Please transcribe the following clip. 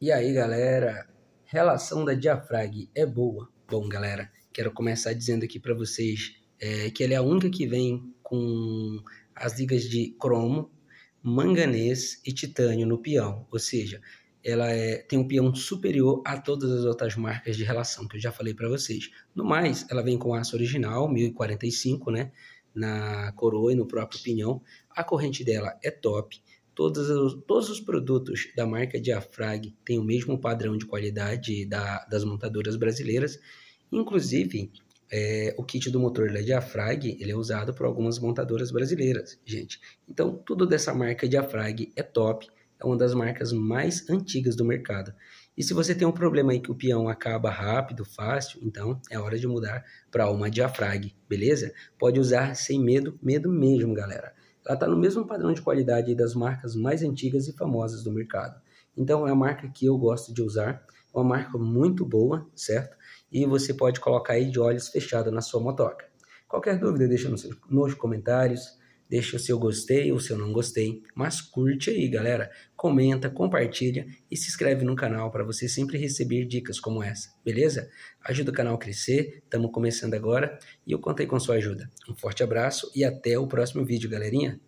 E aí, galera? Relação da diafrag é boa? Bom, galera, quero começar dizendo aqui para vocês é, que ela é a única que vem com as ligas de cromo, manganês e titânio no peão, ou seja, ela é, tem um peão superior a todas as outras marcas de relação que eu já falei para vocês. No mais, ela vem com aço original 1045, né, na coroa e no próprio pinhão. A corrente dela é top, Todos os, todos os produtos da marca Diafrag têm o mesmo padrão de qualidade da, das montadoras brasileiras, inclusive é, o kit do motor da Diafrag ele é usado por algumas montadoras brasileiras, gente. Então, tudo dessa marca Diafrag é top, é uma das marcas mais antigas do mercado. E se você tem um problema aí que o peão acaba rápido, fácil, então é hora de mudar para uma Diafrag, beleza? Pode usar sem medo, medo mesmo, galera. Ela está no mesmo padrão de qualidade das marcas mais antigas e famosas do mercado. Então é a marca que eu gosto de usar, é uma marca muito boa, certo? E você pode colocar aí de olhos fechados na sua motoca. Qualquer dúvida deixa nos, nos comentários, Deixa o seu gostei ou o seu não gostei, mas curte aí, galera. Comenta, compartilha e se inscreve no canal para você sempre receber dicas como essa, beleza? Ajuda o canal a crescer, estamos começando agora e eu contei com sua ajuda. Um forte abraço e até o próximo vídeo, galerinha.